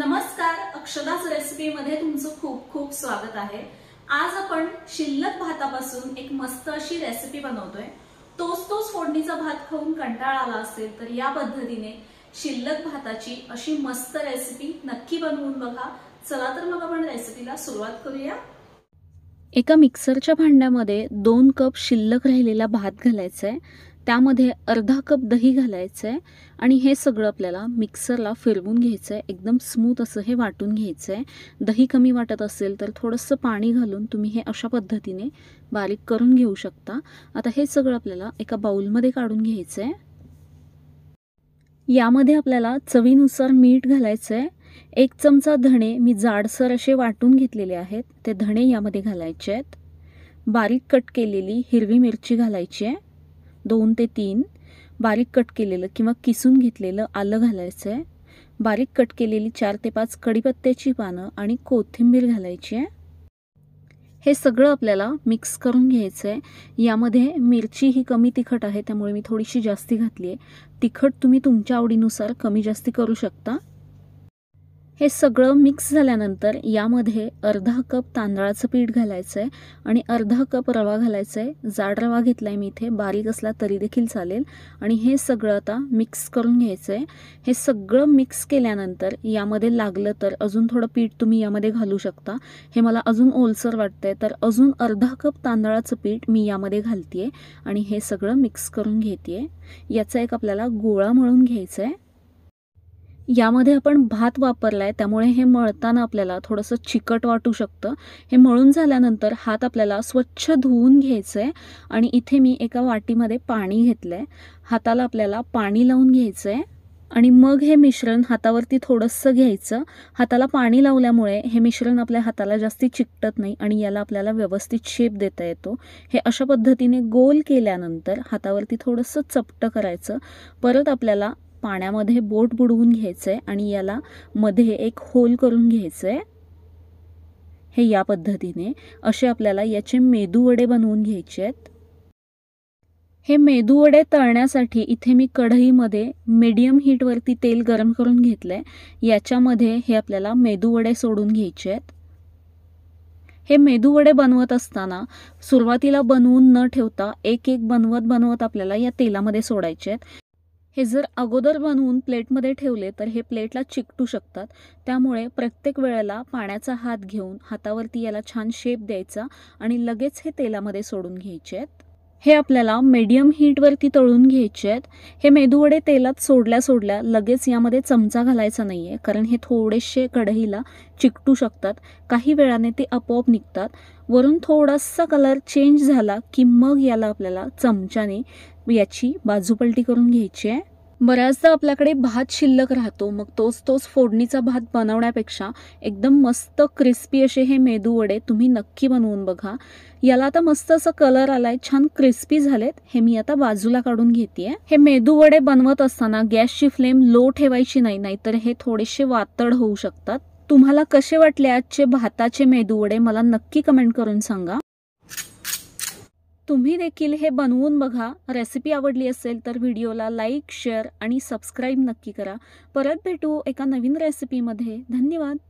नमस्कार रेसिपी मध्ये तुमचं खूप खूप स्वागत आहे आज आपण शिल्लक भातापासून एक मस्त अशी रेसिपी बनवतोय तोच तोच फोडणीचा भात खाऊन कंटाळा आला असेल तर या पद्धतीने शिल्लक भाताची अशी मस्त रेसिपी नक्की बनवून बघा चला तर मग आपण रेसिपीला सुरुवात करूया एका मिक्सरच्या भांड्यामध्ये दोन कप शिल्लक राहिलेला भात घालायचा आहे त्यामध्ये अर्धा कप दही घालायचं आहे आणि हे सगळं आपल्याला मिक्सरला फिरवून घ्यायचं आहे एकदम स्मूथ असं हे वाटून घ्यायचं आहे दही कमी वाटत असेल तर थोडंसं पाणी घालून तुम्ही हे अशा पद्धतीने बारीक करून घेऊ शकता आता हे सगळं आपल्याला एका बाऊलमध्ये काढून घ्यायचं आहे यामध्ये आपल्याला चवीनुसार मीठ घालायचं आहे एक चमचा धणे मी जाडसर असे वाटून घेतलेले आहेत ते धणे यामध्ये घालायचे आहेत बारीक कट केलेली हिरवी मिरची घालायची आहे दोन ते तीन बारीक कट केलेलं किंवा किसून घेतलेलं आलं घालायचं आहे बारीक कट केलेली चार ते पाच कडीपत्त्याची पानं आणि कोथिंबीर घालायची आहे हे सगळं आपल्याला मिक्स करून घ्यायचं आहे यामध्ये मिरची ही कमी तिखट आहे त्यामुळे मी थोडीशी जास्ती घातली आहे तिखट तुम्ही तुमच्या आवडीनुसार कमी जास्ती करू शकता हे सगळं मिक्स झाल्यानंतर यामध्ये अर्धा कप तांदळाचं पीठ घालायचं आहे आणि अर्धा कप रवा घालायचा आहे जाड रवा घेतला आहे मी इथे बारीक असला तरी देखील चालेल आणि हे सगळं आता मिक्स करून घ्यायचं आहे हे सगळं मिक्स केल्यानंतर यामध्ये लागलं तर अजून थोडं पीठ तुम्ही यामध्ये घालू शकता हे मला अजून ओलसर वाटतंय तर अजून अर्धा कप तांदळाचं पीठ मी यामध्ये घालते आणि हे सगळं मिक्स करून घेते याचा एक आपल्याला गोळा मळून घ्यायचा आहे यामध्ये आपण भात वापरला आहे त्यामुळे हे मळताना आपल्याला थोडंसं चिकट वाटू शकतं हे मळून झाल्यानंतर हात आपल्याला स्वच्छ धुवून घ्यायचं आहे आणि इथे मी एका वाटीमध्ये पाणी घेतलं आहे हाताला आपल्याला पाणी लावून घ्यायचं आहे आणि मग हे मिश्रण हातावरती थोडंसं घ्यायचं हाताला पाणी लावल्यामुळे हे मिश्रण आपल्या हाताला जास्ती चिकटत नाही आणि याला आपल्याला व्यवस्थित शेप देता येतो हे अशा पद्धतीने गोल केल्यानंतर हातावरती थोडंसं चपटं करायचं परत आपल्याला पाण्यामध्ये बोट बुडवून घ्यायचं आहे आणि याला मध्ये एक होल करून घ्यायचं आहे हे या पद्धतीने असे आपल्याला याचे मेदूवडे बनवून घ्यायचे आहेत हे मेदू वडे तळण्यासाठी इथे मी कढईमध्ये मीडियम हीटवरती तेल गरम करून घेतलं याच्यामध्ये हे आपल्याला मेदूवडे सोडून घ्यायचे आहेत हे मेदूवडे बनवत असताना सुरुवातीला बनवून न ठेवता एक एक बनवत बनवत आपल्याला या तेलामध्ये सोडायचे आहेत हे जर अगोदर बनवून प्लेटमध्ये ठेवले तर हे प्लेटला चिकटू शकतात त्यामुळे प्रत्येक वेळेला पाण्याचा हात घेऊन हातावरती याला छान शेप द्यायचा आणि लगेच हे तेलामध्ये सोडून घ्यायचे आहेत हे आपल्याला मीडियम हीटवरती तळून घ्यायचे आहेत हे मेदूवडे तेलात सोडल्या सोडल्या लगेच यामध्ये चमचा घालायचा नाही आहे कारण हे थोडेसे कढईला चिकटू शकतात काही वेळाने ते आपोआप निघतात वरून थोडासा कलर चेंज झाला की मग याला आपल्याला चमच्याने याची बाजूपलटी करून घ्यायची आहे बऱ्याचदा आपल्याकडे भात शिल्लक राहतो मग तोच तोच फोडणीचा भात बनवण्यापेक्षा एकदम मस्त क्रिस्पी असे हे मेदू वडे तुम्ही नक्की बनवून बघा याला आता मस्त असं कलर आलाय छान क्रिस्पी झालेत हे मी आता बाजूला काढून घेते हे मेदू वडे बनवत असताना गॅसची फ्लेम लो ठेवायची नाही नाहीतर हे थोडेसे वातड होऊ शकतात तुम्हाला कसे वाटले आजचे भाताचे मेदू वडे मला नक्की कमेंट करून सांगा तुम्ही देखील हे बनवून बघा रेसिपी आवडली असेल तर व्हिडिओला लाईक शेअर आणि सबस्क्राईब नक्की करा परत भेटू एका नवीन रेसिपीमध्ये धन्यवाद